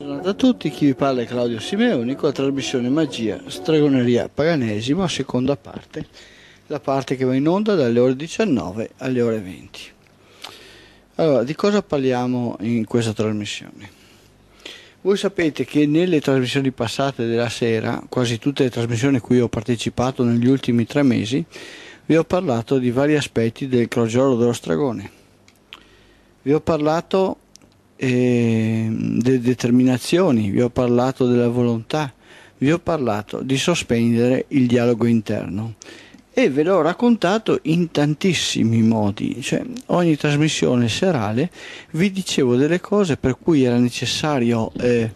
Buongiorno a tutti, chi vi parla è Claudio Simeoni con la trasmissione Magia, Stregoneria, Paganesimo, seconda parte, la parte che va in onda dalle ore 19 alle ore 20. Allora, di cosa parliamo in questa trasmissione? Voi sapete che nelle trasmissioni passate della sera, quasi tutte le trasmissioni a cui ho partecipato negli ultimi tre mesi, vi ho parlato di vari aspetti del crogiolo dello stregone. Vi ho parlato eh, delle determinazioni, vi ho parlato della volontà, vi ho parlato di sospendere il dialogo interno e ve l'ho raccontato in tantissimi modi, cioè ogni trasmissione serale vi dicevo delle cose per cui era necessario eh,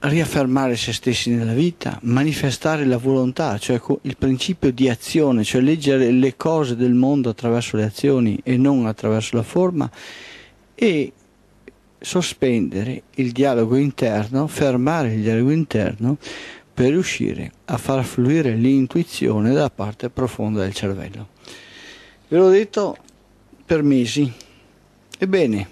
riaffermare se stessi nella vita, manifestare la volontà, cioè il principio di azione, cioè leggere le cose del mondo attraverso le azioni e non attraverso la forma e sospendere il dialogo interno, fermare il dialogo interno per riuscire a far fluire l'intuizione dalla parte profonda del cervello. Ve l'ho detto per mesi. Ebbene,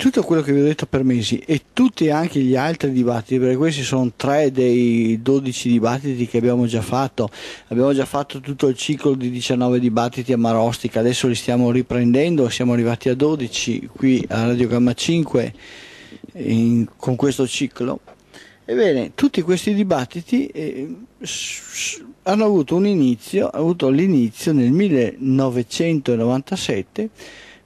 tutto quello che vi ho detto per mesi e tutti anche gli altri dibattiti, perché questi sono tre dei dodici dibattiti che abbiamo già fatto, abbiamo già fatto tutto il ciclo di 19 dibattiti a Marostica, adesso li stiamo riprendendo, siamo arrivati a 12 qui a Radio Gamma 5 in, con questo ciclo. Ebbene, tutti questi dibattiti eh, hanno avuto un inizio, avuto l'inizio nel 1997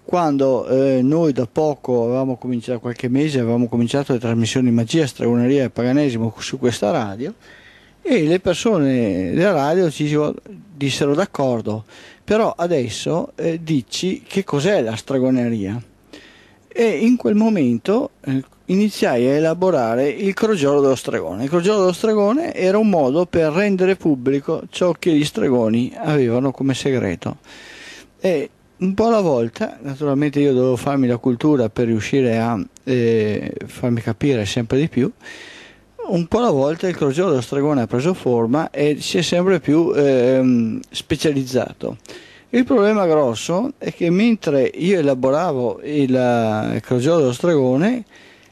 quando eh, noi da poco, avevamo cominciato, qualche mese, avevamo cominciato le trasmissioni Magia, stragoneria e Paganesimo su questa radio e le persone della radio ci dissero d'accordo, però adesso eh, dici che cos'è la stragoneria. E in quel momento eh, iniziai a elaborare il crogiolo dello stregone. Il crogiolo dello stregone era un modo per rendere pubblico ciò che gli stregoni avevano come segreto. E un po' alla volta, naturalmente io dovevo farmi la cultura per riuscire a eh, farmi capire sempre di più, un po' alla volta il Crociero dello stregone ha preso forma e si è sempre più eh, specializzato. Il problema grosso è che mentre io elaboravo il, il eh, Crociero dello stregone,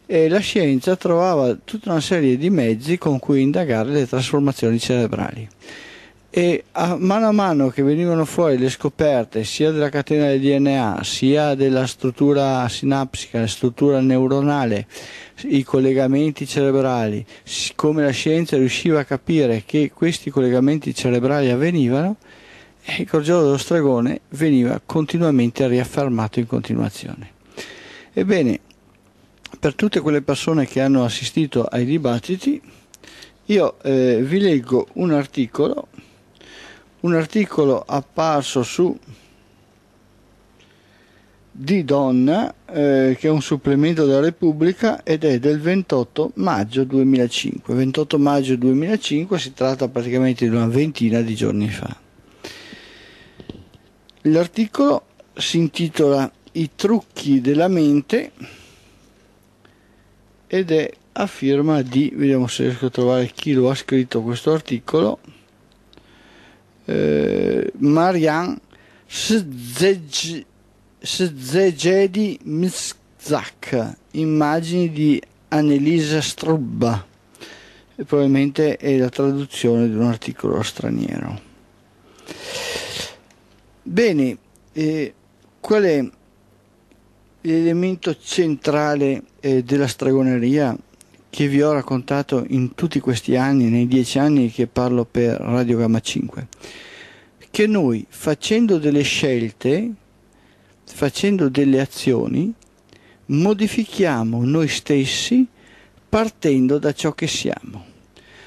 eh, la scienza trovava tutta una serie di mezzi con cui indagare le trasformazioni cerebrali e a mano a mano che venivano fuori le scoperte sia della catena del DNA sia della struttura sinapsica, la struttura neuronale, i collegamenti cerebrali, come la scienza riusciva a capire che questi collegamenti cerebrali avvenivano, il Corgiolo dello Stregone veniva continuamente riaffermato in continuazione. Ebbene, per tutte quelle persone che hanno assistito ai dibattiti, io eh, vi leggo un articolo un articolo apparso su di Donna, eh, che è un supplemento della Repubblica ed è del 28 maggio 2005. 28 maggio 2005 si tratta praticamente di una ventina di giorni fa. L'articolo si intitola I trucchi della mente ed è a firma di, vediamo se riesco a trovare chi lo ha scritto questo articolo, eh, Marian Szegedi Mizak, immagini di Annelisa Strubba, probabilmente è la traduzione di un articolo straniero. Bene, eh, qual è l'elemento centrale eh, della stregoneria? che vi ho raccontato in tutti questi anni, nei dieci anni che parlo per Radio Gamma 5, che noi facendo delle scelte, facendo delle azioni, modifichiamo noi stessi partendo da ciò che siamo.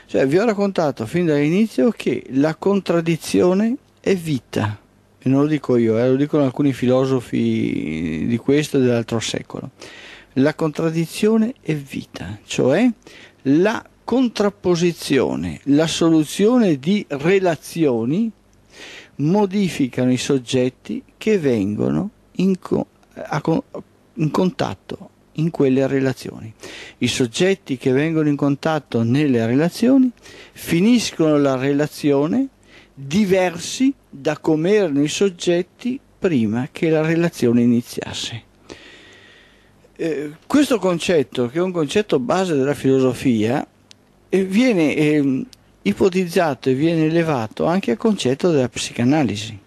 Cioè, vi ho raccontato fin dall'inizio che la contraddizione è vita, e non lo dico io, eh, lo dicono alcuni filosofi di questo e dell'altro secolo. La contraddizione è vita, cioè la contrapposizione, la soluzione di relazioni modificano i soggetti che vengono in, co co in, contatto in quelle relazioni. I soggetti che vengono in contatto nelle relazioni finiscono la relazione diversi da come erano i soggetti prima che la relazione iniziasse eh, questo concetto, che è un concetto base della filosofia, eh, viene eh, ipotizzato e viene elevato anche al concetto della psicanalisi.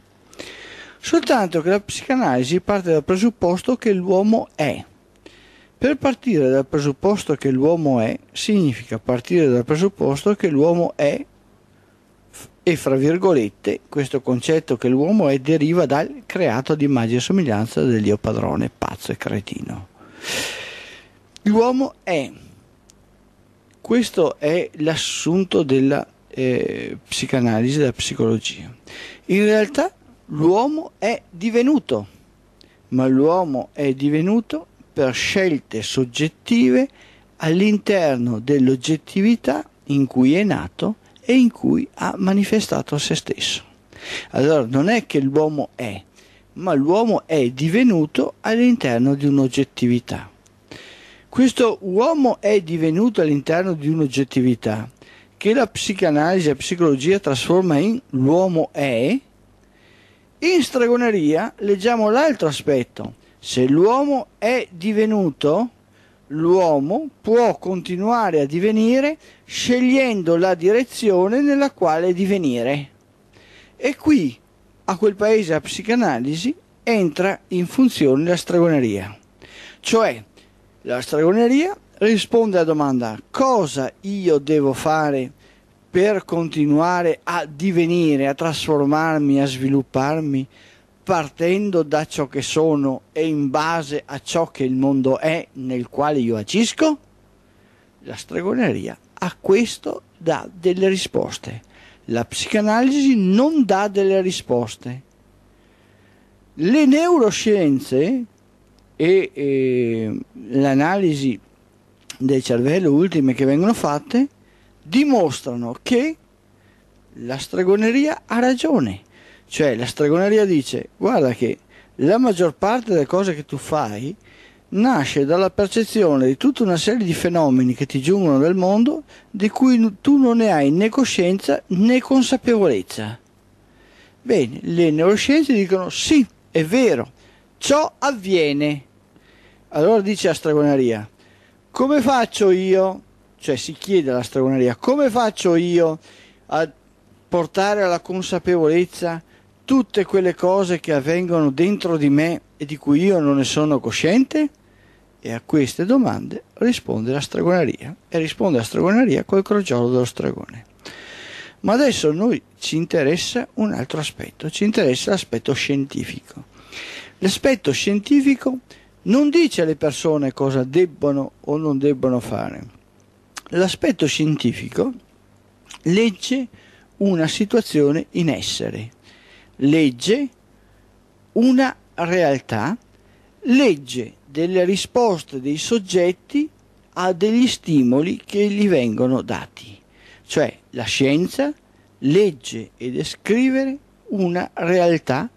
Soltanto che la psicanalisi parte dal presupposto che l'uomo è. Per partire dal presupposto che l'uomo è, significa partire dal presupposto che l'uomo è, e fra virgolette, questo concetto che l'uomo è deriva dal creato di immagine e somiglianza del Dio padrone, pazzo e cretino. L'uomo è, questo è l'assunto della eh, psicanalisi, della psicologia. In realtà l'uomo è divenuto, ma l'uomo è divenuto per scelte soggettive all'interno dell'oggettività in cui è nato e in cui ha manifestato se stesso. Allora non è che l'uomo è, ma l'uomo è divenuto all'interno di un'oggettività. Questo uomo è divenuto all'interno di un'oggettività che la psicanalisi e la psicologia trasforma in l'uomo è. In stregoneria leggiamo l'altro aspetto. Se l'uomo è divenuto, l'uomo può continuare a divenire scegliendo la direzione nella quale divenire. E qui a quel paese a psicanalisi entra in funzione la stragoneria. Cioè, la stragoneria risponde alla domanda cosa io devo fare per continuare a divenire, a trasformarmi, a svilupparmi, partendo da ciò che sono e in base a ciò che il mondo è nel quale io agisco? La stregoneria a questo dà delle risposte. La psicanalisi non dà delle risposte. Le neuroscienze e, e l'analisi del cervello ultime che vengono fatte dimostrano che la stregoneria ha ragione. Cioè la stregoneria dice guarda che la maggior parte delle cose che tu fai nasce dalla percezione di tutta una serie di fenomeni che ti giungono dal mondo di cui tu non ne hai né coscienza né consapevolezza. Bene, le neuroscienze dicono sì, è vero, ciò avviene. Allora dice la stregoneria, come faccio io, cioè si chiede alla stregoneria, come faccio io a portare alla consapevolezza tutte quelle cose che avvengono dentro di me e di cui io non ne sono cosciente? E a queste domande risponde la stregoneria e risponde la stregoneria col crogiolo dello stregone. Ma adesso a noi ci interessa un altro aspetto, ci interessa l'aspetto scientifico. L'aspetto scientifico non dice alle persone cosa debbono o non debbono fare. L'aspetto scientifico legge una situazione in essere, legge una realtà, legge delle risposte dei soggetti a degli stimoli che gli vengono dati. Cioè la scienza legge e descrive una realtà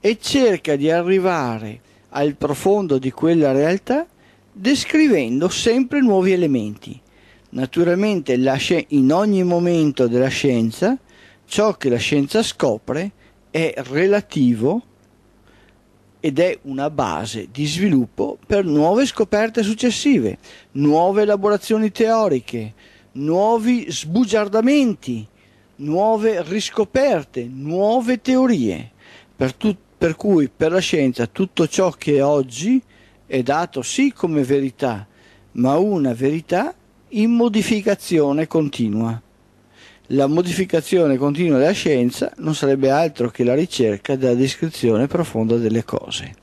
e cerca di arrivare al profondo di quella realtà descrivendo sempre nuovi elementi. Naturalmente in ogni momento della scienza ciò che la scienza scopre è relativo ed è una base di sviluppo per nuove scoperte successive, nuove elaborazioni teoriche, nuovi sbugiardamenti, nuove riscoperte, nuove teorie. Per, tu- per cui per la scienza tutto ciò che è oggi è dato sì come verità, ma una verità in modificazione continua. La modificazione continua della scienza non sarebbe altro che la ricerca della descrizione profonda delle cose.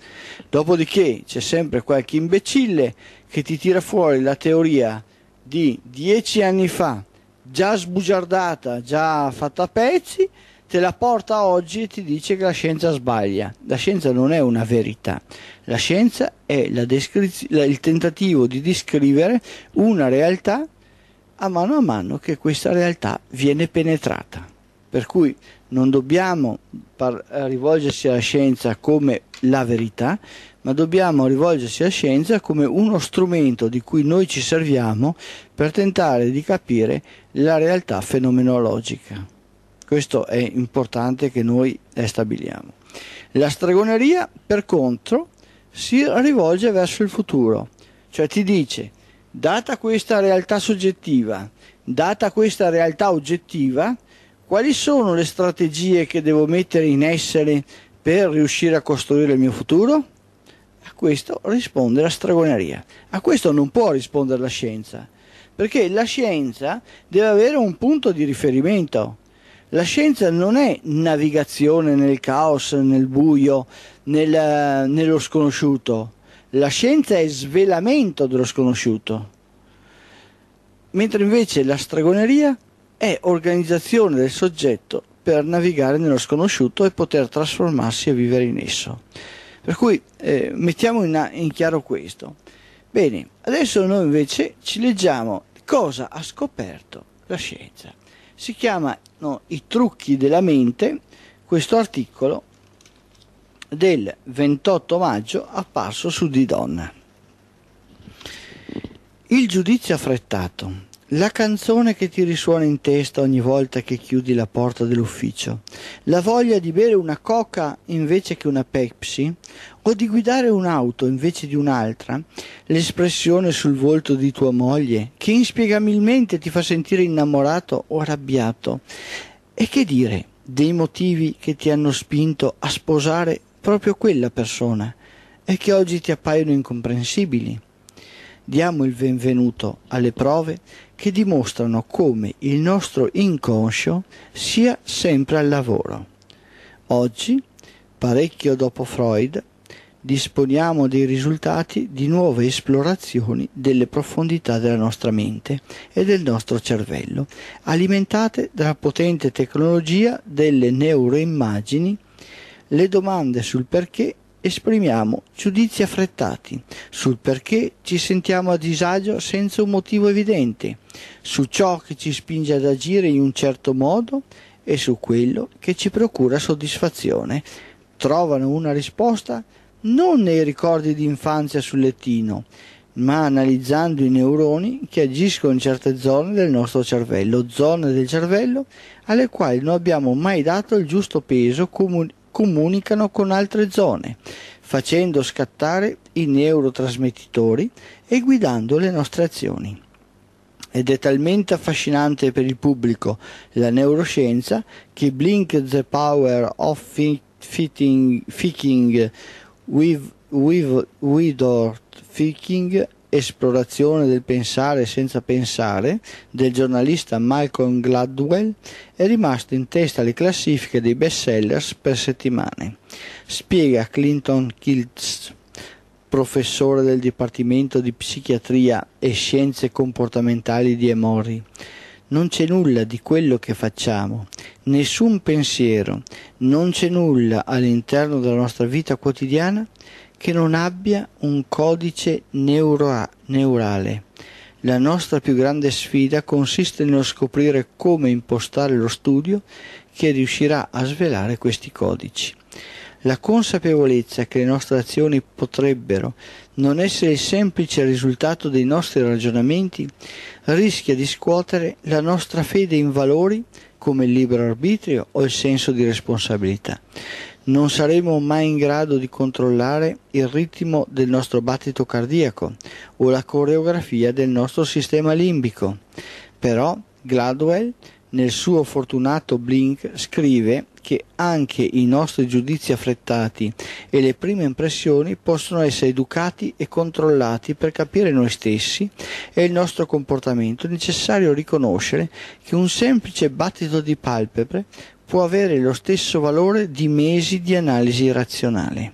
Dopodiché c'è sempre qualche imbecille che ti tira fuori la teoria di dieci anni fa, già sbugiardata, già fatta a pezzi, te la porta oggi e ti dice che la scienza sbaglia. La scienza non è una verità, la scienza è la descriz- la, il tentativo di descrivere una realtà a mano a mano che questa realtà viene penetrata. Per cui non dobbiamo par- rivolgersi alla scienza come la verità, ma dobbiamo rivolgersi alla scienza come uno strumento di cui noi ci serviamo per tentare di capire la realtà fenomenologica. Questo è importante che noi stabiliamo. La stregoneria, per contro, si rivolge verso il futuro, cioè ti dice Data questa realtà soggettiva, data questa realtà oggettiva, quali sono le strategie che devo mettere in essere per riuscire a costruire il mio futuro? A questo risponde la stragoneria. A questo non può rispondere la scienza, perché la scienza deve avere un punto di riferimento. La scienza non è navigazione nel caos, nel buio, nel, eh, nello sconosciuto. La scienza è svelamento dello sconosciuto, mentre invece la stregoneria è organizzazione del soggetto per navigare nello sconosciuto e poter trasformarsi e vivere in esso. Per cui eh, mettiamo in, in chiaro questo. Bene, adesso noi invece ci leggiamo cosa ha scoperto la scienza. Si chiamano I trucchi della mente questo articolo del 28 maggio apparso su Di Donna. Il giudizio affrettato. La canzone che ti risuona in testa ogni volta che chiudi la porta dell'ufficio, la voglia di bere una coca invece che una Pepsi, o di guidare un'auto invece di un'altra, l'espressione sul volto di tua moglie che inspiegabilmente ti fa sentire innamorato o arrabbiato, e che dire dei motivi che ti hanno spinto a sposare proprio quella persona e che oggi ti appaiono incomprensibili. Diamo il benvenuto alle prove che dimostrano come il nostro inconscio sia sempre al lavoro. Oggi, parecchio dopo Freud, disponiamo dei risultati di nuove esplorazioni delle profondità della nostra mente e del nostro cervello, alimentate dalla potente tecnologia delle neuroimmagini le domande sul perché esprimiamo giudizi affrettati, sul perché ci sentiamo a disagio senza un motivo evidente, su ciò che ci spinge ad agire in un certo modo e su quello che ci procura soddisfazione, trovano una risposta non nei ricordi di infanzia sul lettino, ma analizzando i neuroni che agiscono in certe zone del nostro cervello, zone del cervello alle quali non abbiamo mai dato il giusto peso comun- comunicano con altre zone, facendo scattare i neurotrasmettitori e guidando le nostre azioni. Ed è talmente affascinante per il pubblico la neuroscienza che Blink the Power of Fitting, Ficking with, with, Without Ficking Esplorazione del pensare senza pensare del giornalista Malcolm Gladwell è rimasto in testa alle classifiche dei bestsellers per settimane. Spiega Clinton Kiltz, professore del Dipartimento di Psichiatria e Scienze Comportamentali di Emory. Non c'è nulla di quello che facciamo, nessun pensiero, non c'è nulla all'interno della nostra vita quotidiana che non abbia un codice neuro- neurale. La nostra più grande sfida consiste nello scoprire come impostare lo studio che riuscirà a svelare questi codici. La consapevolezza che le nostre azioni potrebbero non essere il semplice risultato dei nostri ragionamenti rischia di scuotere la nostra fede in valori come il libero arbitrio o il senso di responsabilità non saremo mai in grado di controllare il ritmo del nostro battito cardiaco o la coreografia del nostro sistema limbico. Però Gladwell nel suo fortunato Blink scrive che anche i nostri giudizi affrettati e le prime impressioni possono essere educati e controllati per capire noi stessi e il nostro comportamento. È necessario riconoscere che un semplice battito di palpebre può avere lo stesso valore di mesi di analisi razionale.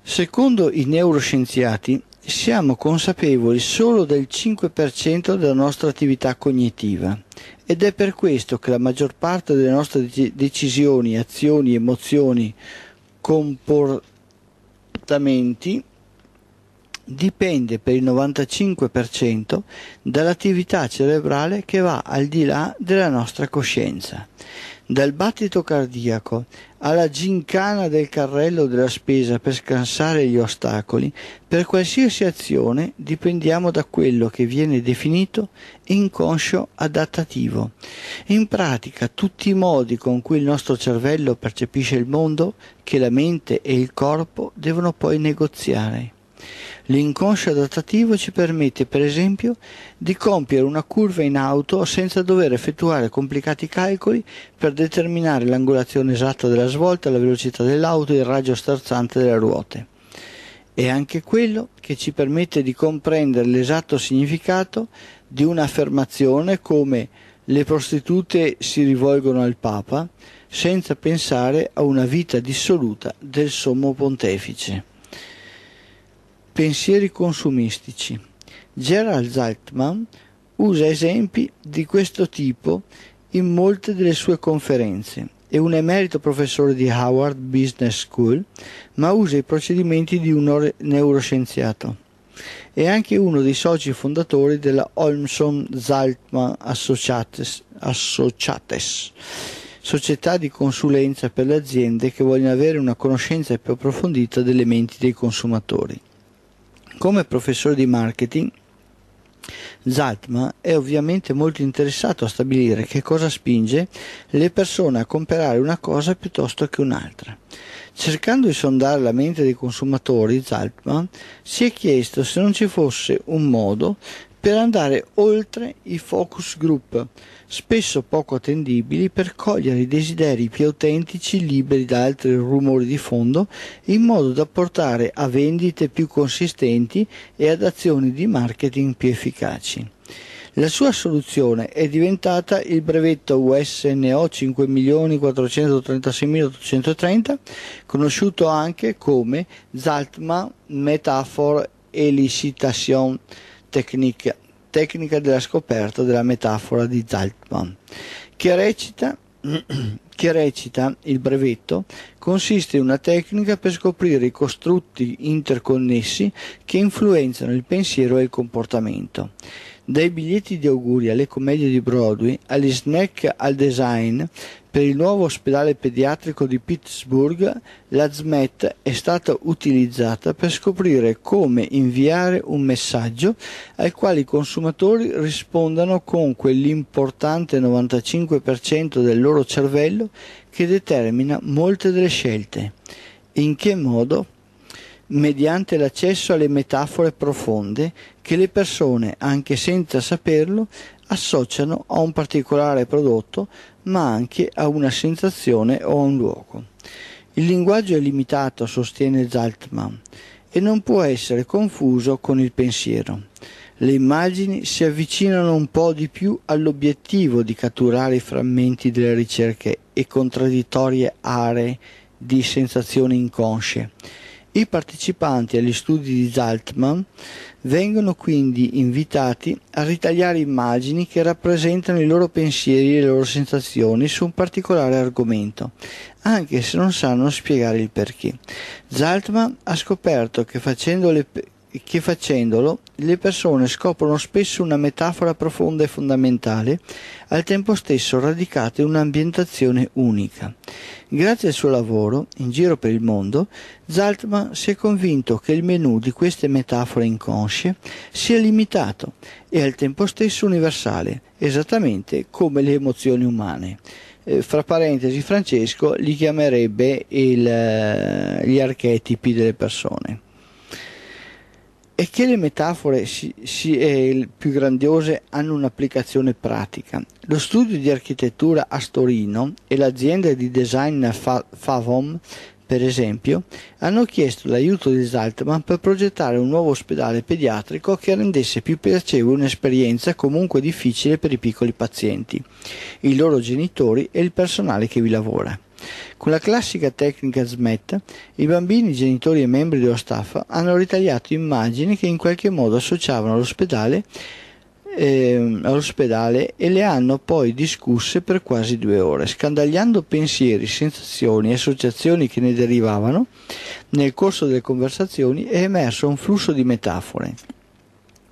Secondo i neuroscienziati, siamo consapevoli solo del 5% della nostra attività cognitiva ed è per questo che la maggior parte delle nostre decisioni, azioni, emozioni, comportamenti dipende per il 95% dall'attività cerebrale che va al di là della nostra coscienza. Dal battito cardiaco alla gincana del carrello della spesa per scansare gli ostacoli, per qualsiasi azione dipendiamo da quello che viene definito inconscio adattativo. In pratica tutti i modi con cui il nostro cervello percepisce il mondo che la mente e il corpo devono poi negoziare. L'inconscio adattativo ci permette, per esempio, di compiere una curva in auto senza dover effettuare complicati calcoli per determinare l'angolazione esatta della svolta, la velocità dell'auto e il raggio sterzante delle ruote. È anche quello che ci permette di comprendere l'esatto significato di un'affermazione come le prostitute si rivolgono al Papa, senza pensare a una vita dissoluta del Sommo Pontefice pensieri consumistici. Gerald Zaltman usa esempi di questo tipo in molte delle sue conferenze. È un emerito professore di Howard Business School, ma usa i procedimenti di un neuroscienziato. È anche uno dei soci fondatori della Olmson-Zaltman Associates, Associates, società di consulenza per le aziende che vogliono avere una conoscenza più approfondita delle menti dei consumatori. Come professore di marketing, Zatma è ovviamente molto interessato a stabilire che cosa spinge le persone a comprare una cosa piuttosto che un'altra. Cercando di sondare la mente dei consumatori, Zaltman si è chiesto se non ci fosse un modo per andare oltre i focus group, spesso poco attendibili per cogliere i desideri più autentici liberi da altri rumori di fondo in modo da portare a vendite più consistenti e ad azioni di marketing più efficaci. La sua soluzione è diventata il brevetto USNO 5.436.830, conosciuto anche come Zaltman Metaphor Elicitation Technique tecnica della scoperta della metafora di Zaltman, che recita che recita il brevetto, consiste in una tecnica per scoprire i costrutti interconnessi che influenzano il pensiero e il comportamento. Dai biglietti di auguri alle commedie di Broadway, agli snack al design, per il nuovo ospedale pediatrico di Pittsburgh la SMET è stata utilizzata per scoprire come inviare un messaggio al quale i consumatori rispondano con quell'importante 95% del loro cervello che determina molte delle scelte. In che modo? mediante l'accesso alle metafore profonde che le persone, anche senza saperlo, associano a un particolare prodotto, ma anche a una sensazione o a un luogo. Il linguaggio è limitato, sostiene Zaltman, e non può essere confuso con il pensiero. Le immagini si avvicinano un po' di più all'obiettivo di catturare i frammenti delle ricerche e contraddittorie aree di sensazioni inconsce. I partecipanti agli studi di Zaltman Vengono quindi invitati a ritagliare immagini che rappresentano i loro pensieri e le loro sensazioni su un particolare argomento, anche se non sanno spiegare il perché. Zaltman ha scoperto che facendo le, che facendolo le persone scoprono spesso una metafora profonda e fondamentale, al tempo stesso radicata in un'ambientazione unica. Grazie al suo lavoro, in giro per il mondo, Zaltman si è convinto che il menù di queste metafore inconsce sia limitato e al tempo stesso universale, esattamente come le emozioni umane. Eh, fra parentesi, Francesco li chiamerebbe il, eh, gli archetipi delle persone e che le metafore si, si, eh, più grandiose hanno un'applicazione pratica. Lo studio di architettura Astorino e l'azienda di design Fa- Favom, per esempio, hanno chiesto l'aiuto di Zaltman per progettare un nuovo ospedale pediatrico che rendesse più piacevole un'esperienza comunque difficile per i piccoli pazienti, i loro genitori e il personale che vi lavora. Con la classica tecnica smetta, i bambini, genitori e membri dello staff hanno ritagliato immagini che in qualche modo associavano all'ospedale, eh, all'ospedale e le hanno poi discusse per quasi due ore, scandagliando pensieri, sensazioni e associazioni che ne derivavano. Nel corso delle conversazioni è emerso un flusso di metafore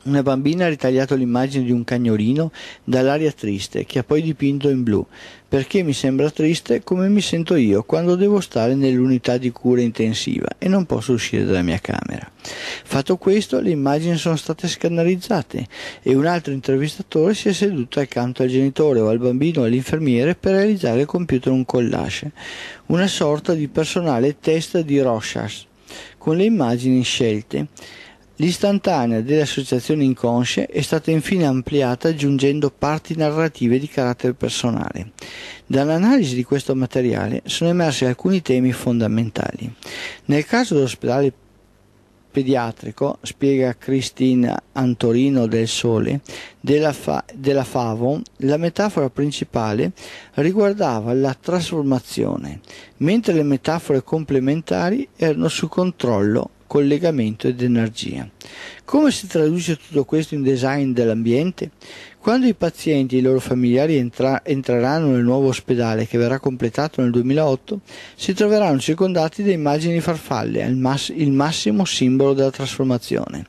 una bambina ha ritagliato l'immagine di un cagnolino dall'aria triste, che ha poi dipinto in blu, perché mi sembra triste come mi sento io quando devo stare nell'unità di cura intensiva e non posso uscire dalla mia camera. Fatto questo, le immagini sono state scannerizzate e un altro intervistatore si è seduto accanto al genitore o al bambino o all'infermiere per realizzare il computer un collage, una sorta di personale testa di Rochas, con le immagini scelte L'istantanea delle associazioni inconsce è stata infine ampliata aggiungendo parti narrative di carattere personale. Dall'analisi di questo materiale sono emersi alcuni temi fondamentali. Nel caso dell'ospedale pediatrico, spiega Christine Antorino del Sole, della, Fa- della Favon, la metafora principale riguardava la trasformazione, mentre le metafore complementari erano su controllo collegamento ed energia. Come si traduce tutto questo in design dell'ambiente? Quando i pazienti e i loro familiari entra- entreranno nel nuovo ospedale che verrà completato nel 2008, si troveranno circondati da immagini farfalle, il, mass- il massimo simbolo della trasformazione.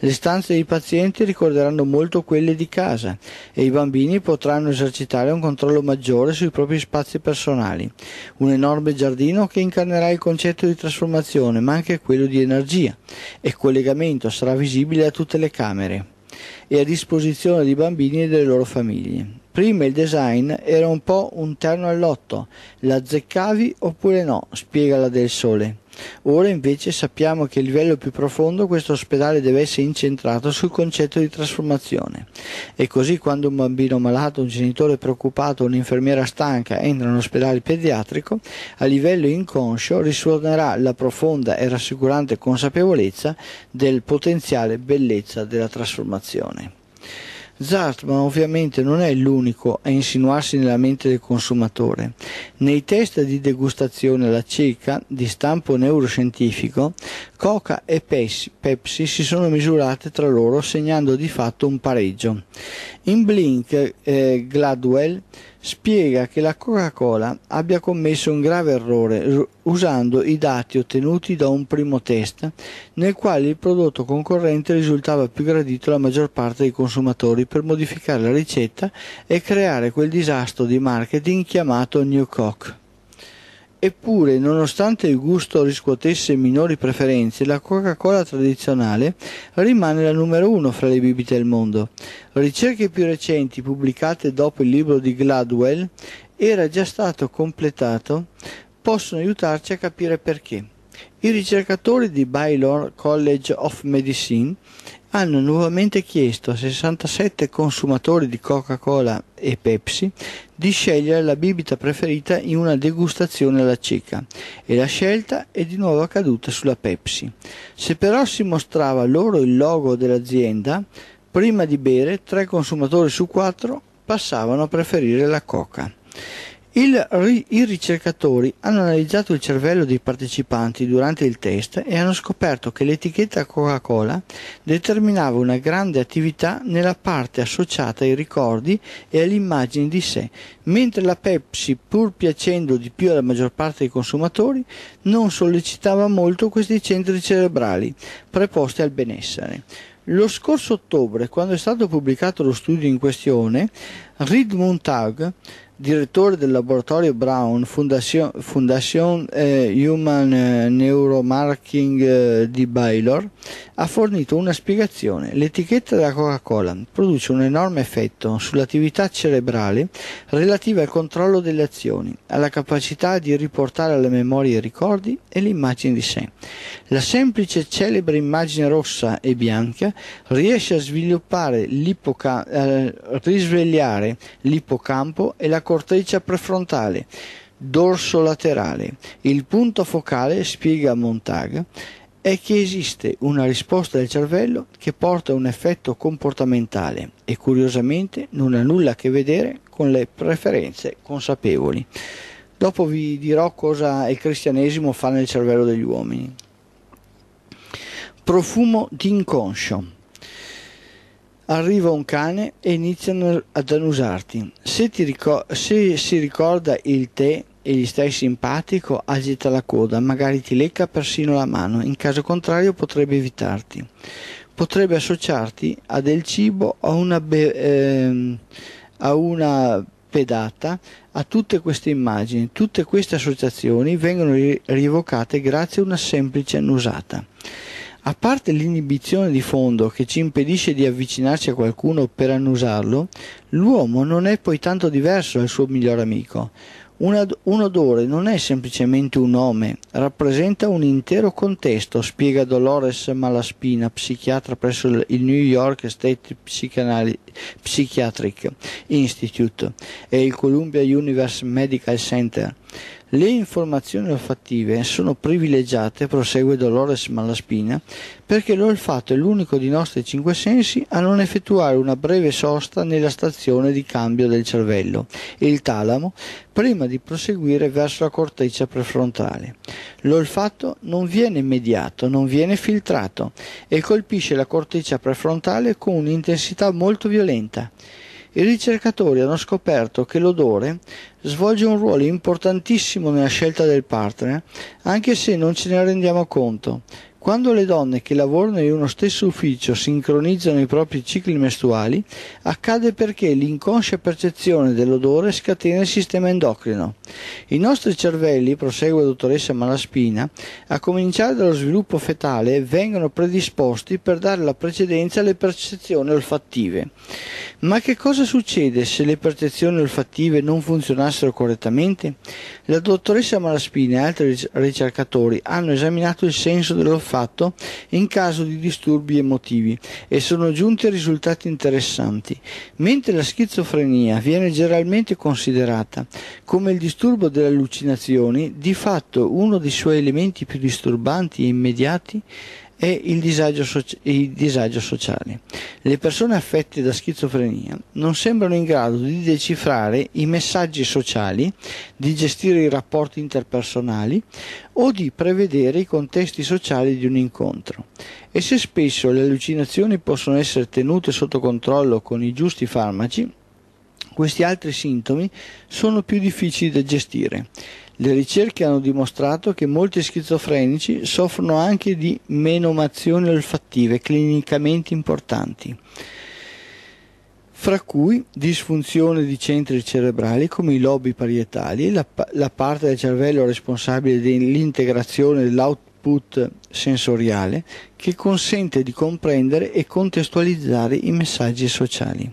Le stanze dei pazienti ricorderanno molto quelle di casa e i bambini potranno esercitare un controllo maggiore sui propri spazi personali. Un enorme giardino che incarnerà il concetto di trasformazione, ma anche quello di energia, e collegamento sarà visibile a tutte le camere e a disposizione dei bambini e delle loro famiglie. Prima il design era un po' un terno all'otto, la zeccavi oppure no, spiega la del Sole. Ora invece sappiamo che a livello più profondo questo ospedale deve essere incentrato sul concetto di trasformazione. E così quando un bambino malato, un genitore preoccupato, un'infermiera stanca entra in un ospedale pediatrico, a livello inconscio risuonerà la profonda e rassicurante consapevolezza del potenziale bellezza della trasformazione. Zartman ovviamente non è l'unico a insinuarsi nella mente del consumatore. Nei test di degustazione alla cieca di stampo neuroscientifico, Coca e Pepsi, si sono misurate tra loro segnando di fatto un pareggio. In Blink eh, Gladwell spiega che la Coca-Cola abbia commesso un grave errore usando i dati ottenuti da un primo test nel quale il prodotto concorrente risultava più gradito alla maggior parte dei consumatori per modificare la ricetta e creare quel disastro di marketing chiamato New Coke. Eppure, nonostante il gusto riscuotesse minori preferenze, la Coca-Cola tradizionale rimane la numero uno fra le bibite al mondo. Ricerche più recenti pubblicate dopo il libro di Gladwell era già stato completato possono aiutarci a capire perché. I ricercatori di Baylor College of Medicine hanno nuovamente chiesto a 67 consumatori di Coca-Cola e Pepsi di scegliere la bibita preferita in una degustazione alla cieca e la scelta è di nuovo accaduta sulla Pepsi. Se però si mostrava loro il logo dell'azienda, prima di bere tre consumatori su quattro passavano a preferire la Coca. Il, I ricercatori hanno analizzato il cervello dei partecipanti durante il test e hanno scoperto che l'etichetta Coca-Cola determinava una grande attività nella parte associata ai ricordi e all'immagine di sé, mentre la Pepsi, pur piacendo di più alla maggior parte dei consumatori, non sollecitava molto questi centri cerebrali preposti al benessere. Lo scorso ottobre, quando è stato pubblicato lo studio in questione, Reed Montag direttore del laboratorio Brown Foundation, eh, Human eh, Neuromarking eh, di Baylor, ha fornito una spiegazione. L'etichetta della Coca-Cola produce un enorme effetto sull'attività cerebrale relativa al controllo delle azioni, alla capacità di riportare alla memoria i ricordi e le immagini di sé. La semplice e celebre immagine rossa e bianca riesce a sviluppare l'ipocampo, eh, risvegliare l'ippocampo e la corteccia prefrontale, dorso laterale. Il punto focale, spiega Montag, è che esiste una risposta del cervello che porta a un effetto comportamentale e curiosamente non ha nulla a che vedere con le preferenze consapevoli. Dopo vi dirò cosa il cristianesimo fa nel cervello degli uomini. Profumo d'inconscio. Arriva un cane e iniziano ad annusarti. Se, ricor- se si ricorda il te e gli stai simpatico, agita la coda, magari ti lecca persino la mano, in caso contrario potrebbe evitarti. Potrebbe associarti a del cibo, a una, be- ehm, a una pedata, a tutte queste immagini. Tutte queste associazioni vengono ri- rievocate grazie a una semplice annusata a parte l'inibizione di fondo che ci impedisce di avvicinarci a qualcuno per annusarlo, l'uomo non è poi tanto diverso dal suo miglior amico. Un, ad- un, odore non è semplicemente un nome, rappresenta un intero contesto, spiega Dolores Malaspina, psichiatra presso il New York State Psychanali- Psychiatric Institute e il Columbia Universe Medical Center. Le informazioni olfattive sono privilegiate, prosegue Dolores Malaspina, perché l'olfatto è l'unico di nostri cinque sensi a non effettuare una breve sosta nella stazione di cambio del cervello, il talamo, prima di proseguire verso la corteccia prefrontale. L'olfatto non viene mediato, non viene filtrato e colpisce la corteccia prefrontale con un'intensità molto violenta i ricercatori hanno scoperto che l'odore svolge un ruolo importantissimo nella scelta del partner, anche se non ce ne rendiamo conto. Quando le donne che lavorano in uno stesso ufficio sincronizzano i propri cicli mestuali, accade perché l'inconscia percezione dell'odore scatena il sistema endocrino. I nostri cervelli, prosegue la dottoressa Malaspina, a cominciare dallo sviluppo fetale, vengono predisposti per dare la precedenza alle percezioni olfattive. Ma che cosa succede se le percezioni olfattive non funzionassero correttamente? La dottoressa Malaspina e altri ricercatori hanno esaminato il senso dell'olfattività fatto in caso di disturbi emotivi e sono giunti a risultati interessanti. Mentre la schizofrenia viene generalmente considerata come il disturbo delle allucinazioni, di fatto uno dei suoi elementi più disturbanti e immediati e il disagio, soci- il disagio sociale. Le persone affette da schizofrenia non sembrano in grado di decifrare i messaggi sociali, di gestire i rapporti interpersonali o di prevedere i contesti sociali di un incontro. E se spesso le allucinazioni possono essere tenute sotto controllo con i giusti farmaci, questi altri sintomi sono più difficili da gestire. Le ricerche hanno dimostrato che molti schizofrenici soffrono anche di menomazioni olfattive clinicamente importanti, fra cui disfunzione di centri cerebrali come i lobi parietali, la, la parte del cervello responsabile dell'integrazione dell'output sensoriale che consente di comprendere e contestualizzare i messaggi sociali.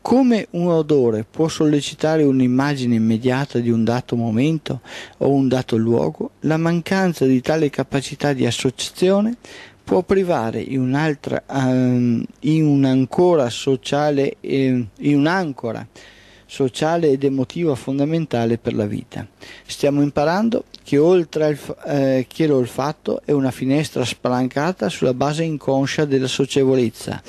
Come un odore può sollecitare un'immagine immediata di un dato momento o un dato luogo, la mancanza di tale capacità di associazione può privare in un'altra, um, in un'ancora sociale, eh, in un'ancora sociale ed emotiva fondamentale per la vita. Stiamo imparando che oltre al, eh, che l'olfatto è una finestra spalancata sulla base inconscia della socievolezza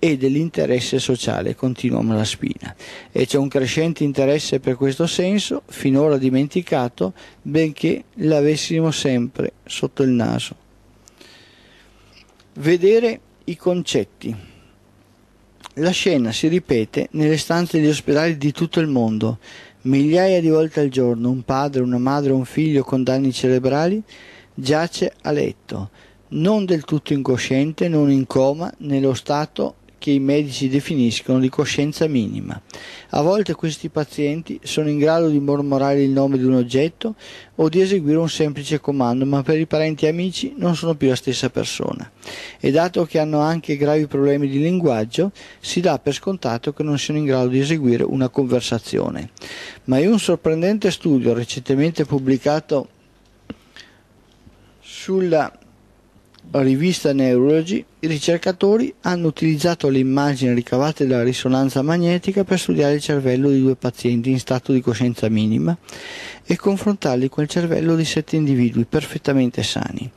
e dell'interesse sociale, continua Malaspina, e c'è un crescente interesse per questo senso, finora dimenticato, benché l'avessimo sempre sotto il naso. Vedere i concetti. La scena si ripete nelle stanze degli ospedali di tutto il mondo. Migliaia di volte al giorno un padre, una madre o un figlio con danni cerebrali giace a letto, non del tutto incosciente, non in coma, nello stato che i medici definiscono di coscienza minima. A volte questi pazienti sono in grado di mormorare il nome di un oggetto o di eseguire un semplice comando, ma per i parenti e amici non sono più la stessa persona. E dato che hanno anche gravi problemi di linguaggio, si dà per scontato che non siano in grado di eseguire una conversazione. Ma in un sorprendente studio recentemente pubblicato sulla rivista Neurology, i ricercatori hanno utilizzato le immagini ricavate dalla risonanza magnetica per studiare il cervello di due pazienti in stato di coscienza minima e confrontarli con il cervello di sette individui perfettamente sani.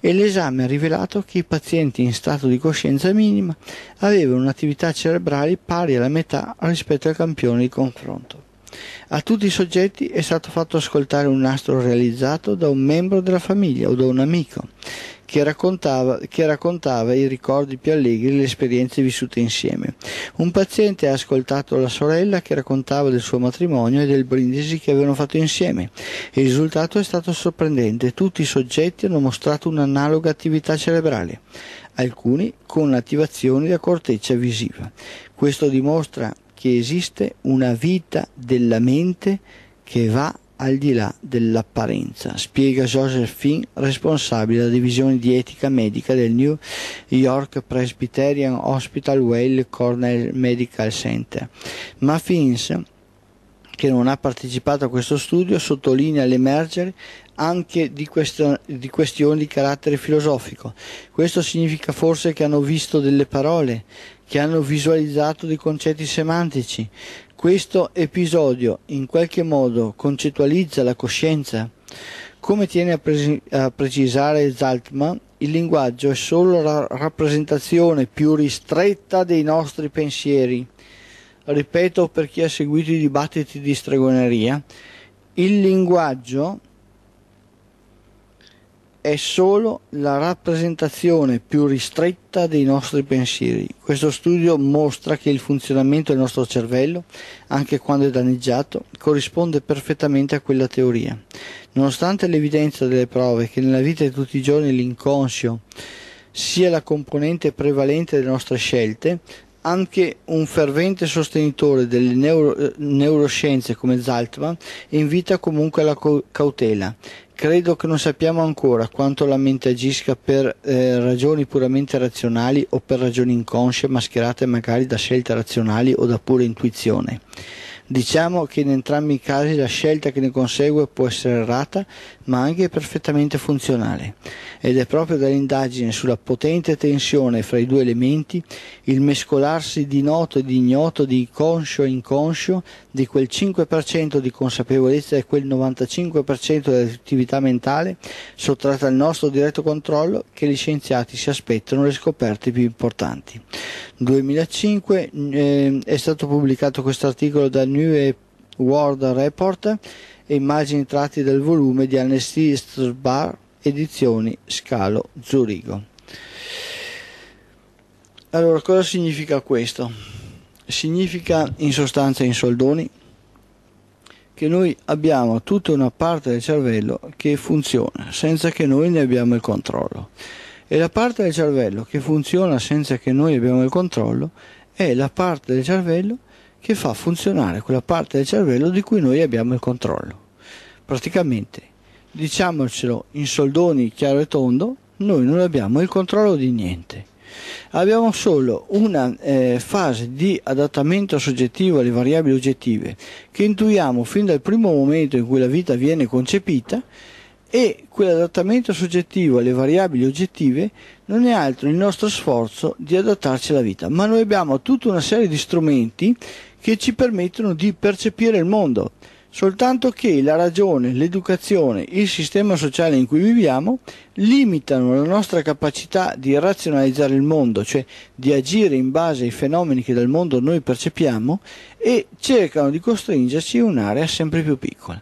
E l'esame ha rivelato che i pazienti in stato di coscienza minima avevano un'attività cerebrale pari alla metà rispetto al campione di confronto. A tutti i soggetti è stato fatto ascoltare un nastro realizzato da un membro della famiglia o da un amico che raccontava, che raccontava i ricordi più allegri e le esperienze vissute insieme. Un paziente ha ascoltato la sorella che raccontava del suo matrimonio e del brindisi che avevano fatto insieme. Il risultato è stato sorprendente, tutti i soggetti hanno mostrato un'analoga attività cerebrale, alcuni con attivazioni della corteccia visiva. Questo dimostra che esiste una vita della mente che va al di là dell'apparenza, spiega Joseph Finn, responsabile della divisione di etica medica del New York Presbyterian Hospital Weill Cornell Medical Center. Ma Fins, che non ha partecipato a questo studio, sottolinea l'emergere anche di, question- di questioni di carattere filosofico. Questo significa forse che hanno visto delle parole che hanno visualizzato dei concetti semantici. Questo episodio in qualche modo concettualizza la coscienza. Come tiene a, presi- a precisare Zaltman, il linguaggio è solo la rappresentazione più ristretta dei nostri pensieri. Ripeto per chi ha seguito i dibattiti di stregoneria, il linguaggio è solo la rappresentazione più ristretta dei nostri pensieri. Questo studio mostra che il funzionamento del nostro cervello, anche quando è danneggiato, corrisponde perfettamente a quella teoria. Nonostante l'evidenza delle prove che nella vita di tutti i giorni l'inconscio sia la componente prevalente delle nostre scelte, anche un fervente sostenitore delle neuro, eh, neuroscienze come Zaltman invita comunque alla cautela Credo che non sappiamo ancora quanto la mente agisca per eh, ragioni puramente razionali o per ragioni inconsce mascherate magari da scelte razionali o da pura intuizione. Diciamo che in entrambi i casi la scelta che ne consegue può essere errata, ma anche perfettamente funzionale. Ed è proprio dall'indagine sulla potente tensione fra i due elementi, il mescolarsi di noto e di ignoto, di conscio e inconscio, di quel 5% di consapevolezza e quel 95% di attività mentale, sottratta al nostro diretto controllo, che gli scienziati si aspettano le scoperte più importanti. 2005 eh, è stato pubblicato questo articolo dal New New World Report e immagini tratti dal volume di Amnesty Bar Edizioni Scalo Zurigo. Allora, cosa significa questo? Significa in sostanza in soldoni che noi abbiamo tutta una parte del cervello che funziona senza che noi ne abbiamo il controllo. E la parte del cervello che funziona senza che noi abbiamo il controllo è la parte del cervello che fa funzionare quella parte del cervello di cui noi abbiamo il controllo. Praticamente, diciamocelo in soldoni chiaro e tondo, noi non abbiamo il controllo di niente. Abbiamo solo una eh, fase di adattamento soggettivo alle variabili oggettive che intuiamo fin dal primo momento in cui la vita viene concepita e quell'adattamento soggettivo alle variabili oggettive non è altro il nostro sforzo di adattarci alla vita, ma noi abbiamo tutta una serie di strumenti che ci permettono di percepire il mondo, soltanto che la ragione, l'educazione, il sistema sociale in cui viviamo limitano la nostra capacità di razionalizzare il mondo, cioè di agire in base ai fenomeni che dal mondo noi percepiamo e cercano di costringerci in un'area sempre più piccola.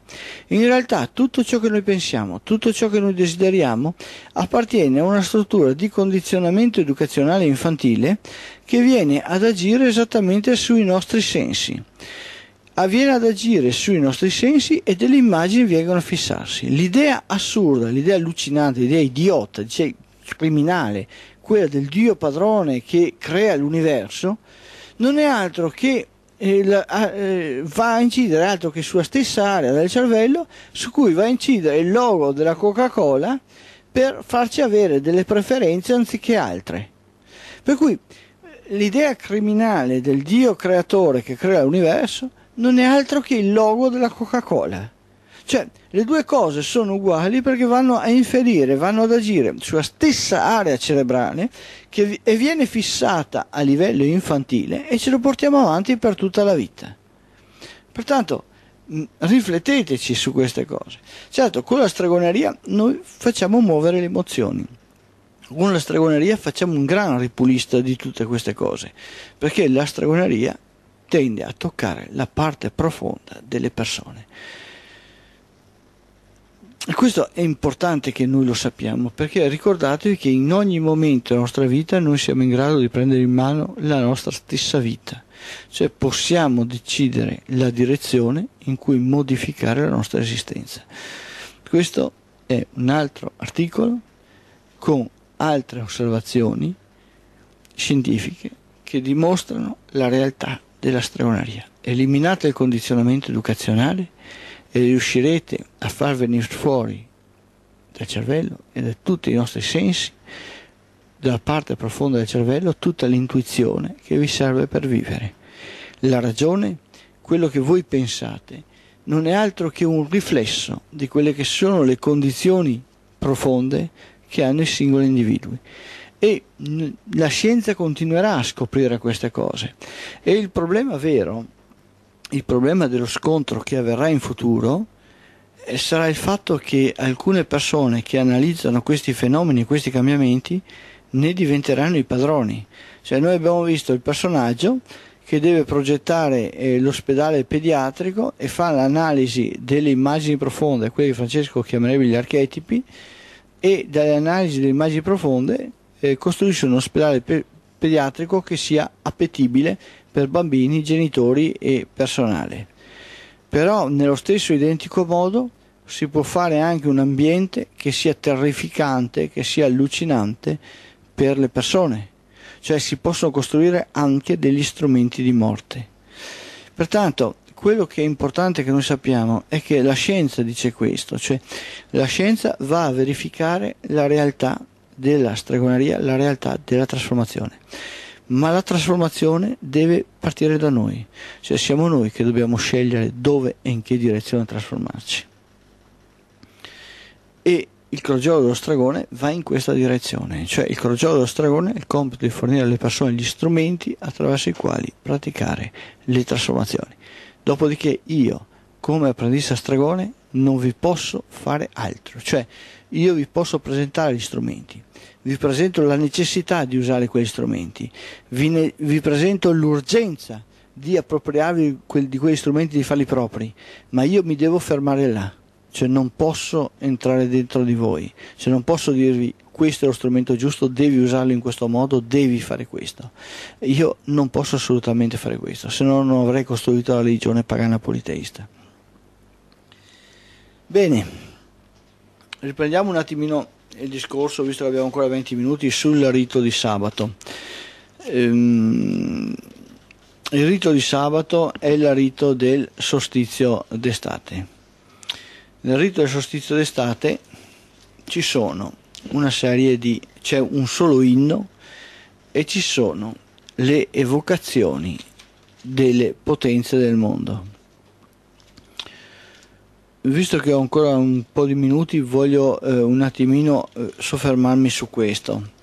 In realtà tutto ciò che noi pensiamo, tutto ciò che noi desideriamo appartiene a una struttura di condizionamento educazionale infantile che viene ad agire esattamente sui nostri sensi. Avviene ad agire sui nostri sensi e delle immagini vengono a fissarsi. L'idea assurda, l'idea allucinante, l'idea idiota, cioè criminale, quella del Dio padrone che crea l'universo, non è altro che eh, la, eh, va a incidere altro che sulla stessa area del cervello su cui va a incidere il logo della Coca-Cola per farci avere delle preferenze anziché altre. Per cui l'idea criminale del Dio creatore che crea l'universo non è altro che il logo della Coca-Cola. Cioè, le due cose sono uguali perché vanno a inferire, vanno ad agire sulla stessa area cerebrale che viene fissata a livello infantile e ce lo portiamo avanti per tutta la vita. Pertanto, rifletteteci su queste cose. Certo, con la stregoneria noi facciamo muovere le emozioni con la stregoneria facciamo un gran ripulista di tutte queste cose, perché la stregoneria tende a toccare la parte profonda delle persone. E questo è importante che noi lo sappiamo, perché ricordatevi che in ogni momento della nostra vita noi siamo in grado di prendere in mano la nostra stessa vita, cioè possiamo decidere la direzione in cui modificare la nostra esistenza. Questo è un altro articolo con altre osservazioni scientifiche che dimostrano la realtà della stregoneria. Eliminate il condizionamento educazionale e riuscirete a far venire fuori dal cervello e da tutti i nostri sensi, dalla parte profonda del cervello, tutta l'intuizione che vi serve per vivere. La ragione, quello che voi pensate, non è altro che un riflesso di quelle che sono le condizioni profonde che hanno i singoli individui e la scienza continuerà a scoprire queste cose e il problema vero il problema dello scontro che avverrà in futuro eh, sarà il fatto che alcune persone che analizzano questi fenomeni questi cambiamenti ne diventeranno i padroni cioè noi abbiamo visto il personaggio che deve progettare eh, l'ospedale pediatrico e fa l'analisi delle immagini profonde quelle che Francesco chiamerebbe gli archetipi e dalle analisi delle immagini profonde eh, costruisce un ospedale pe- pediatrico che sia appetibile per bambini, genitori e personale. Però nello stesso identico modo si può fare anche un ambiente che sia terrificante, che sia allucinante per le persone, cioè si possono costruire anche degli strumenti di morte. Pertanto quello che è importante che noi sappiamo è che la scienza dice questo, cioè la scienza va a verificare la realtà della stregoneria, la realtà della trasformazione. Ma la trasformazione deve partire da noi, cioè siamo noi che dobbiamo scegliere dove e in che direzione trasformarci. E il crogiolo dello stregone va in questa direzione, cioè il crogiolo dello stregone ha il compito di fornire alle persone gli strumenti attraverso i quali praticare le trasformazioni. Dopodiché io, come apprendista stregone, non vi posso fare altro, cioè io vi posso presentare gli strumenti, vi presento la necessità di usare quegli strumenti, vi, ne, vi presento l'urgenza di appropriarvi quel, di quegli strumenti, di farli propri, ma io mi devo fermare là, cioè non posso entrare dentro di voi, cioè non posso dirvi questo è lo strumento giusto, devi usarlo in questo modo, devi fare questo. Io non posso assolutamente fare questo, se no non avrei costruito la religione pagana politeista. Bene, riprendiamo un attimino il discorso, visto che abbiamo ancora 20 minuti, sul rito di sabato. Ehm, il rito di sabato è il rito del sostizio d'estate. Nel rito del sostizio d'estate ci sono una serie di... c'è un solo inno e ci sono le evocazioni delle potenze del mondo. Visto che ho ancora un po' di minuti voglio eh, un attimino eh, soffermarmi su questo.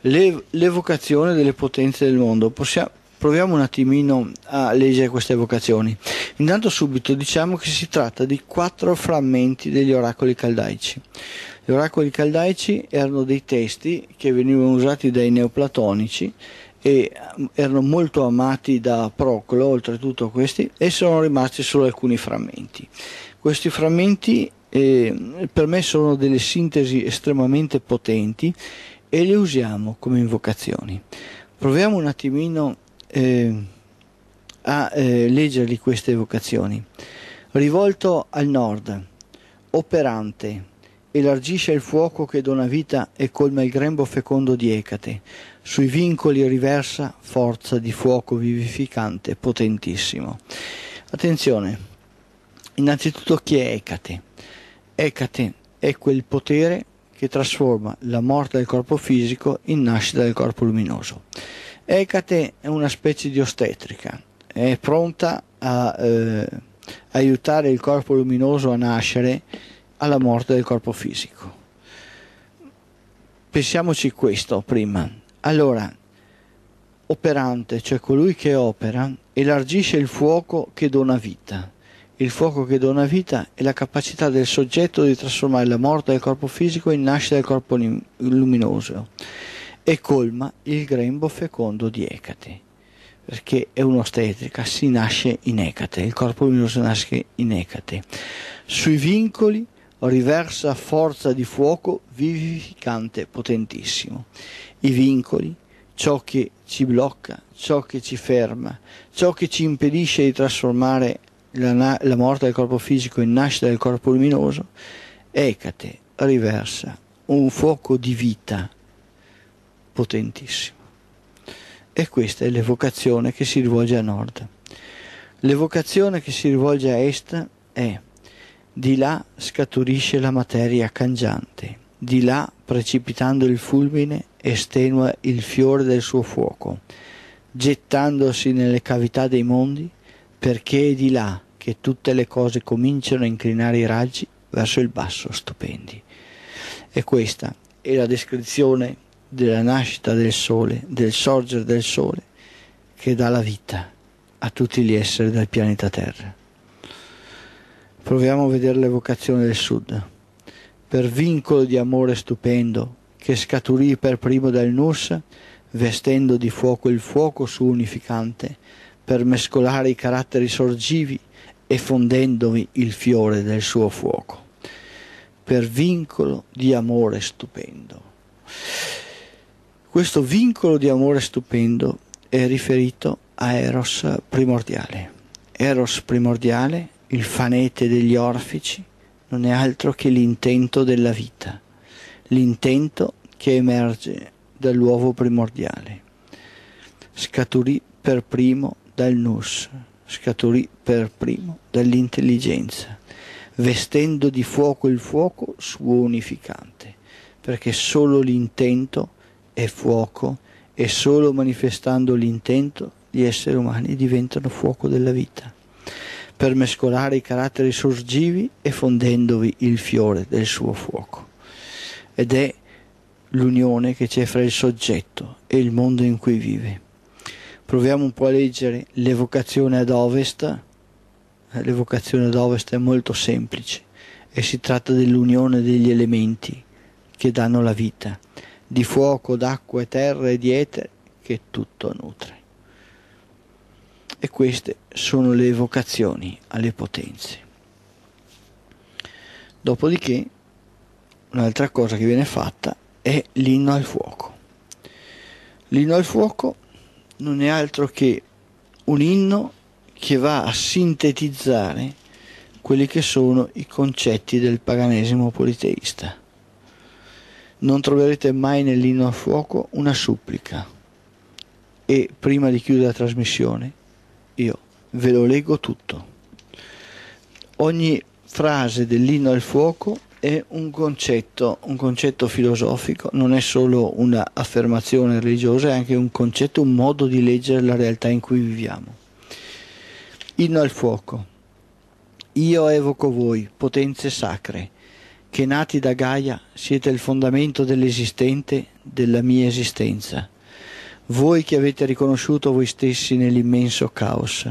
Le, l'evocazione delle potenze del mondo. Possiamo, proviamo un attimino a leggere queste evocazioni. Intanto subito diciamo che si tratta di quattro frammenti degli oracoli caldaici. Gli oracoli caldaici erano dei testi che venivano usati dai neoplatonici e mm, erano molto amati da Proclo, oltretutto questi, e sono rimasti solo alcuni frammenti. Questi frammenti eh, per me sono delle sintesi estremamente potenti e le usiamo come invocazioni. Proviamo un attimino eh, a eh, leggerli queste evocazioni. Rivolto al nord, operante, elargisce il fuoco che dona vita e colma il grembo fecondo di Ecate, sui vincoli riversa forza di fuoco vivificante potentissimo. Attenzione, innanzitutto chi è Ecate? Ecate è quel potere che trasforma la morte del corpo fisico in nascita del corpo luminoso. Ecate è una specie di ostetrica, è pronta a eh, aiutare il corpo luminoso a nascere alla morte del corpo fisico. Pensiamoci questo prima. Allora, operante, cioè colui che opera, elargisce il fuoco che dona vita. Il fuoco che dona vita è la capacità del soggetto di trasformare la morte del corpo fisico in nascita del corpo luminoso e colma il grembo fecondo di Ecate, perché è un'ostetrica, si nasce in Ecate, il corpo luminoso nasce in Ecate. Sui vincoli riversa forza di fuoco vivificante potentissimo. I vincoli, ciò che ci blocca, ciò che ci ferma, ciò che ci impedisce di trasformare la, la morte del corpo fisico in nascita del corpo luminoso, Ecate riversa un fuoco di vita potentissimo. E questa è l'evocazione che si rivolge a nord. L'evocazione che si rivolge a est è di là scaturisce la materia cangiante, di là precipitando il fulmine estenua il fiore del suo fuoco, gettandosi nelle cavità dei mondi, perché è di là che tutte le cose cominciano a inclinare i raggi verso il basso stupendi. E questa è la descrizione della nascita del sole, del sorgere del sole, che dà la vita a tutti gli esseri del pianeta Terra proviamo a vedere l'evocazione del Sud. Per vincolo di amore stupendo, che scaturì per primo dal Nus, vestendo di fuoco il fuoco su unificante, per mescolare i caratteri sorgivi e fondendovi il fiore del suo fuoco. Per vincolo di amore stupendo. Questo vincolo di amore stupendo è riferito a Eros primordiale. Eros primordiale il fanete degli orfici non è altro che l'intento della vita, l'intento che emerge dall'uovo primordiale. Scaturì per primo dal nus, scaturì per primo dall'intelligenza, vestendo di fuoco il fuoco suo unificante, perché solo l'intento è fuoco e solo manifestando l'intento gli esseri umani diventano fuoco della vita per mescolare i caratteri sorgivi e fondendovi il fiore del suo fuoco. Ed è l'unione che c'è fra il soggetto e il mondo in cui vive. Proviamo un po' a leggere l'evocazione ad ovest. Eh, l'evocazione ad ovest è molto semplice e si tratta dell'unione degli elementi che danno la vita, di fuoco, d'acqua terra e di etere che tutto nutre. E queste sono le evocazioni alle potenze. Dopodiché un'altra cosa che viene fatta è l'inno al fuoco. L'inno al fuoco non è altro che un inno che va a sintetizzare quelli che sono i concetti del paganesimo politeista. Non troverete mai nell'inno al fuoco una supplica. E prima di chiudere la trasmissione, io ve lo leggo tutto. Ogni frase dell'inno al fuoco è un concetto, un concetto filosofico, non è solo un'affermazione religiosa, è anche un concetto, un modo di leggere la realtà in cui viviamo. Inno al fuoco. Io evoco voi, potenze sacre, che nati da Gaia siete il fondamento dell'esistente, della mia esistenza voi che avete riconosciuto voi stessi nell'immenso caos,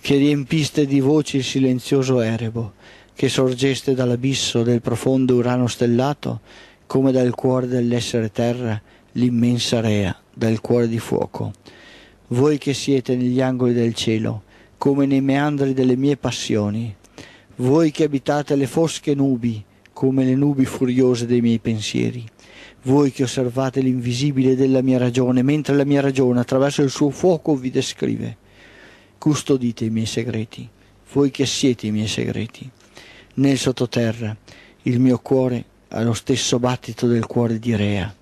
che riempiste di voci il silenzioso erebo, che sorgeste dall'abisso del profondo urano stellato, come dal cuore dell'essere terra, l'immensa rea dal cuore di fuoco. Voi che siete negli angoli del cielo, come nei meandri delle mie passioni, voi che abitate le fosche nubi, come le nubi furiose dei miei pensieri voi che osservate l'invisibile della mia ragione, mentre la mia ragione attraverso il suo fuoco vi descrive. Custodite i miei segreti, voi che siete i miei segreti. Nel sottoterra il mio cuore ha lo stesso battito del cuore di Rea.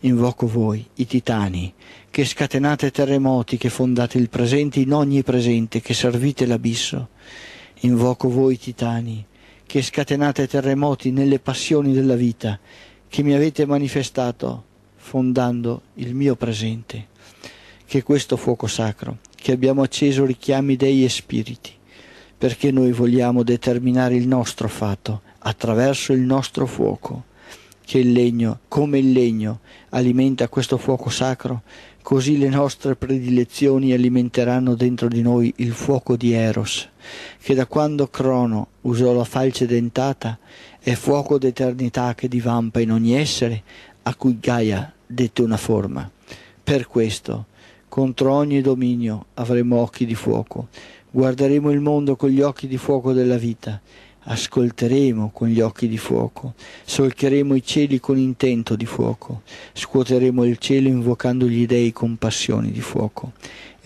Invoco voi, i titani, che scatenate terremoti, che fondate il presente in ogni presente, che servite l'abisso. Invoco voi, titani, che scatenate terremoti nelle passioni della vita, che mi avete manifestato fondando il mio presente, che questo fuoco sacro che abbiamo acceso richiami dei spiriti, perché noi vogliamo determinare il nostro fatto attraverso il nostro fuoco, che il legno, come il legno, alimenta questo fuoco sacro, Così le nostre predilezioni alimenteranno dentro di noi il fuoco di Eros, che da quando Crono usò la falce dentata è fuoco d'eternità che divampa in ogni essere, a cui Gaia dette una forma. Per questo, contro ogni dominio avremo occhi di fuoco, guarderemo il mondo con gli occhi di fuoco della vita ascolteremo con gli occhi di fuoco, solcheremo i cieli con intento di fuoco, scuoteremo il cielo invocando gli dèi con passioni di fuoco.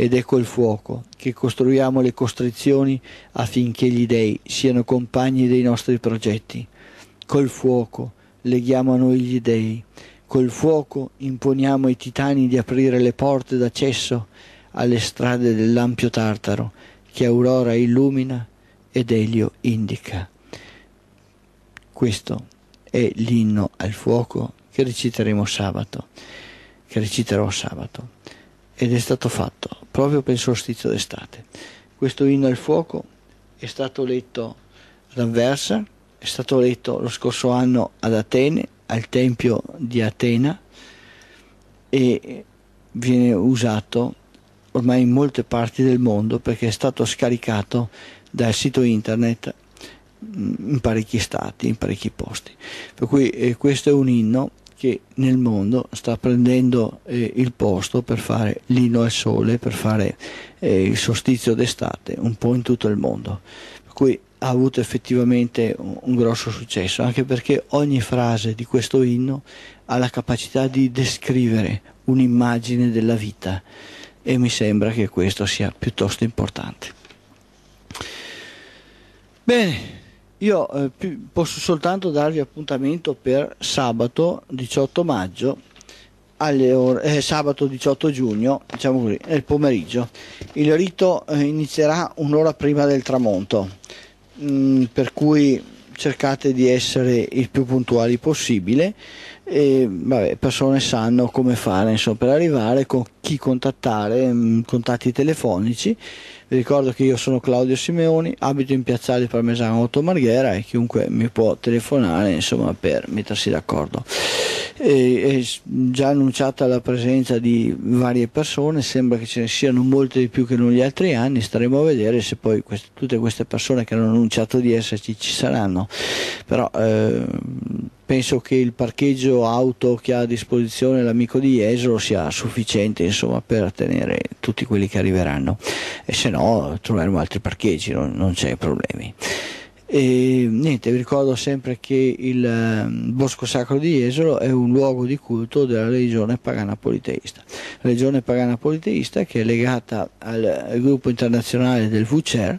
Ed è col ecco fuoco che costruiamo le costrizioni affinché gli dèi siano compagni dei nostri progetti. Col fuoco leghiamo a noi gli dèi, col fuoco imponiamo ai titani di aprire le porte d'accesso alle strade dell'ampio Tartaro, che aurora illumina ed Elio indica. Questo è l'inno al fuoco che reciteremo sabato, che reciterò sabato, ed è stato fatto proprio per il solstizio d'estate. Questo inno al fuoco è stato letto ad Anversa, è stato letto lo scorso anno ad Atene, al Tempio di Atena, e viene usato ormai in molte parti del mondo perché è stato scaricato dal sito internet mm, in parecchi stati, in parecchi posti. Per cui eh, questo è un inno che nel mondo sta prendendo eh, il posto per fare l'inno al sole, per fare eh, il solstizio d'estate, un po' in tutto il mondo. Per cui ha avuto effettivamente un, un grosso successo, anche perché ogni frase di questo inno ha la capacità di descrivere un'immagine della vita e mi sembra che questo sia piuttosto importante. Bene, io eh, posso soltanto darvi appuntamento per sabato 18 maggio alle ore, eh, sabato 18 giugno, diciamo così, nel pomeriggio. Il rito eh, inizierà un'ora prima del tramonto, mh, mm, per cui cercate di essere il più puntuali possibile e vabbè, persone sanno come fare insomma, per arrivare, con chi contattare, mh, mm, contatti telefonici vi ricordo che io sono Claudio Simeoni, abito in Piazzale Parmesano 8 Marghera e chiunque mi può telefonare insomma, per mettersi d'accordo. È già annunciata la presenza di varie persone, sembra che ce ne siano molte di più che negli altri anni, staremo a vedere se poi queste, tutte queste persone che hanno annunciato di esserci ci saranno. Però, eh, penso che il parcheggio auto che ha a disposizione l'amico di Jesolo sia sufficiente insomma, per tenere tutti quelli che arriveranno e se no troveremo altri parcheggi, non, non c'è problemi. E, niente, vi ricordo sempre che il ehm, Bosco Sacro di Jesolo è un luogo di culto della religione pagana politeista. La religione pagana politeista che è legata al, gruppo internazionale del VCER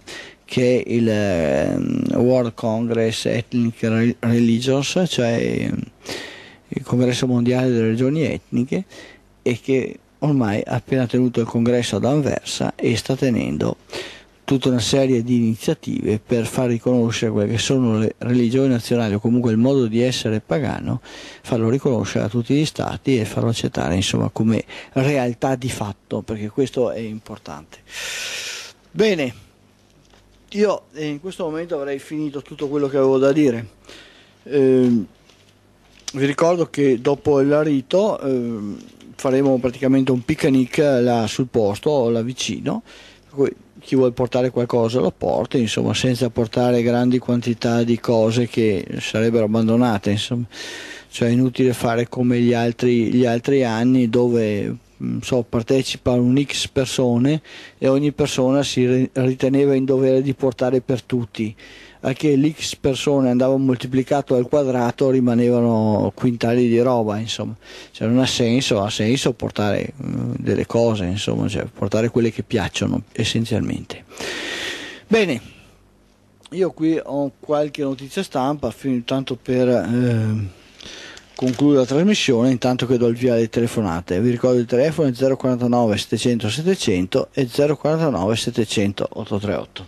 che è il ehm, World Congress Ethnic Religions, cioè ehm, il congresso mondiale delle regioni etniche, e che ormai ha appena tenuto il congresso ad Anversa e sta tenendo tutta una serie di iniziative per far riconoscere quelle che sono le religioni nazionali o comunque il modo di essere pagano, farlo riconoscere a tutti gli stati e farlo accettare insomma, come realtà di fatto, perché questo è importante. Bene io eh, in questo momento avrei finito tutto quello che avevo da dire. Eh, vi ricordo che dopo il rito eh, faremo praticamente un picnic là sul posto, là vicino. chi vuole portare qualcosa lo porta, insomma, senza portare grandi quantità di cose che sarebbero abbandonate. Insomma. Cioè, è inutile fare come gli altri, gli altri anni dove so, partecipano un X persone e ogni persona si riteneva in dovere di portare per tutti, a che l'X persone andava moltiplicato al quadrato rimanevano quintali di roba, insomma, cioè, non ha senso, ha senso portare mm, delle cose, insomma, cioè, portare quelle che piacciono essenzialmente. Bene. Io qui ho qualche notizia stampa, fin tanto per eh, concludo la trasmissione intanto che do il via alle telefonate. Vi ricordo il telefono 049 700 700 e 049 700 838.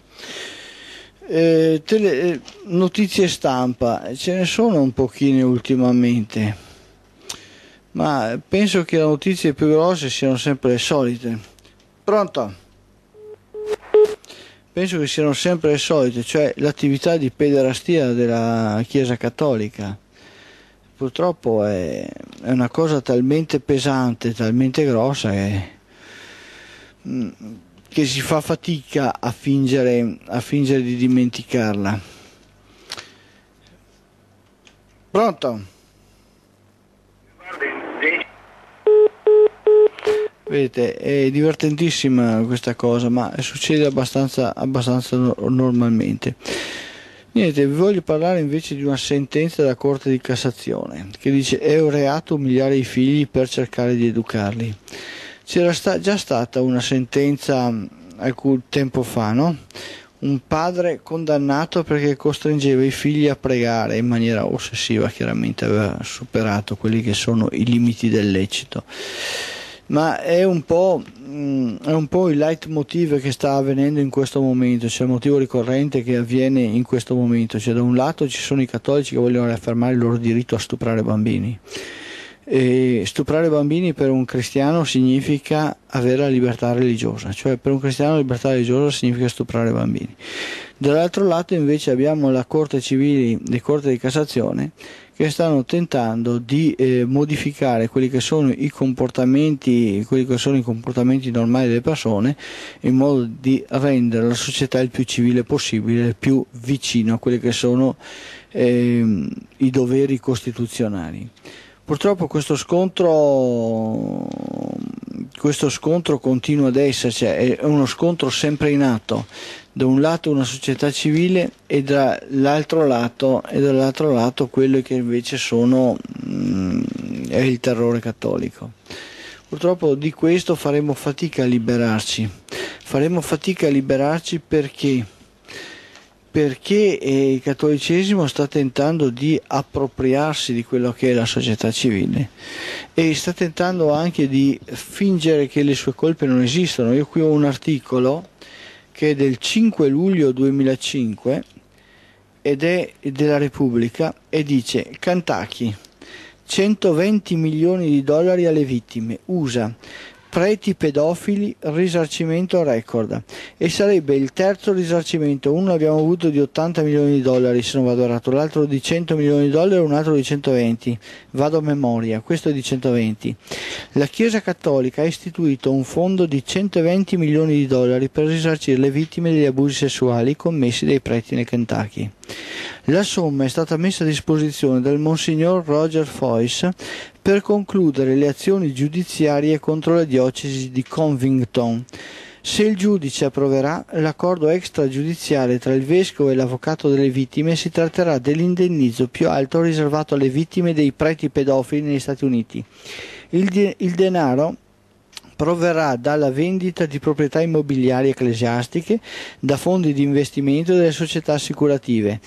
Eh, tele, eh, notizie stampa, ce ne sono un pochino ultimamente, ma penso che le notizie più grosse siano sempre le solite. Pronto? Penso che siano sempre le solite, cioè l'attività di pederastia della Chiesa Cattolica purtroppo è, è una cosa talmente pesante, talmente grossa che, mm, che si fa fatica a fingere, a fingere di dimenticarla. Pronto? Vedete, è divertentissima questa cosa, ma succede abbastanza, abbastanza normalmente. Niente, vi voglio parlare invece di una sentenza della Corte di Cassazione che dice è un reato umiliare i figli per cercare di educarli. C'era sta già stata una sentenza mm, alcun tempo fa, no? Un padre condannato perché costringeva i figli a pregare in maniera ossessiva, chiaramente aveva superato quelli che sono i limiti del lecito ma è un, mm, è un po', il leitmotiv che sta avvenendo in questo momento, cioè il motivo ricorrente che avviene in questo momento, cioè da un lato ci sono i cattolici che vogliono riaffermare il loro diritto a stuprare bambini. E stuprare bambini per un cristiano significa avere la libertà religiosa, cioè per un cristiano la libertà religiosa significa stuprare bambini. Dall'altro lato invece abbiamo la Corte Civile, le Corte di Cassazione che stanno tentando di eh, modificare quelli che, quelli che sono i comportamenti normali delle persone in modo di rendere la società il più civile possibile, più vicino a quelli che sono eh, i doveri costituzionali. Purtroppo questo scontro questo scontro continua ad esserci, cioè, è uno scontro sempre in atto, da un lato una società civile e dall'altro lato, e dall'altro lato quello che invece sono, mh, mm, è il terrore cattolico. Purtroppo di questo faremo fatica a liberarci, faremo fatica a liberarci perché perché eh, il cattolicesimo sta tentando di appropriarsi di quello che è la società civile e sta tentando anche di fingere che le sue colpe non esistano. Io qui ho un articolo che è del 5 luglio 2005 ed è della Repubblica e dice Kentucky 120 milioni di dollari alle vittime USA preti pedofili, risarcimento record. E sarebbe il terzo risarcimento, uno abbiamo avuto di 80 milioni di dollari se non vado errato, l'altro di 100 milioni di dollari e un altro di 120, vado a memoria, questo è di 120. La Chiesa Cattolica ha istituito un fondo di 120 milioni di dollari per risarcire le vittime degli abusi sessuali commessi dai preti nel Kentucky. La somma è stata messa a disposizione dal Monsignor Roger Foyce per concludere le azioni giudiziarie contro la diocesi di Covington. Se il giudice approverà l'accordo extragiudiziale tra il vescovo e l'avvocato delle vittime, si tratterà dell'indennizzo più alto riservato alle vittime dei preti pedofili negli Stati Uniti. Il, de- il denaro proverrà dalla vendita di proprietà immobiliari ecclesiastiche, da fondi di investimento delle società assicurative.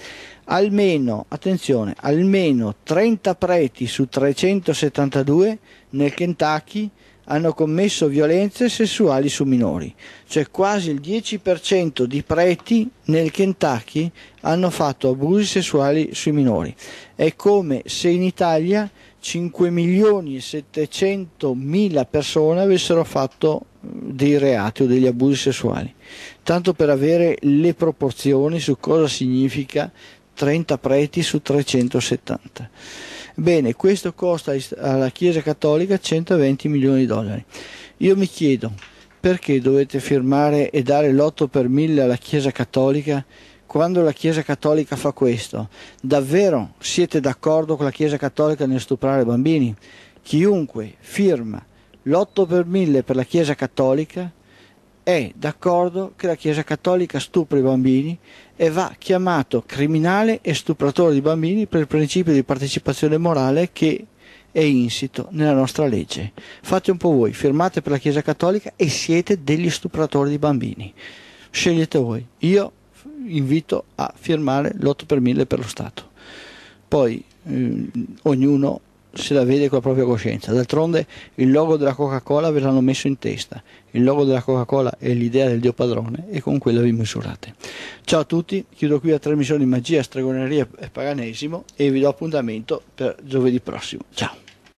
Almeno, attenzione, almeno 30 preti su 372 nel Kentucky hanno commesso violenze sessuali su minori, cioè quasi il 10% di preti nel Kentucky hanno fatto abusi sessuali sui minori. È come se in Italia 5 milioni e 700 mila persone avessero fatto eh, dei reati o degli abusi sessuali, tanto per avere le proporzioni su cosa significa 30 preti su 370. Bene, questo costa alla Chiesa Cattolica 120 milioni di dollari. Io mi chiedo perché dovete firmare e dare l'otto per mille alla Chiesa Cattolica quando la Chiesa Cattolica fa questo, davvero siete d'accordo con la Chiesa Cattolica nel stuprare bambini? Chiunque firma l'8 per 1000 per la Chiesa Cattolica è d'accordo che la Chiesa Cattolica stupra i bambini e va chiamato criminale e stupratore di bambini per il principio di partecipazione morale che è insito nella nostra legge. Fate un po' voi, firmate per la Chiesa Cattolica e siete degli stupratori di bambini. Scegliete voi. Io invito a firmare l'8 per 1000 per lo Stato. Poi eh, ognuno se la vede con la propria coscienza. D'altronde il logo della Coca-Cola ve l'hanno messo in testa, il logo della Coca-Cola è l'idea del Dio padrone e con quella vi misurate. Ciao a tutti, chiudo qui la trasmissione di magia, stregoneria e paganesimo e vi do appuntamento per giovedì prossimo. Ciao!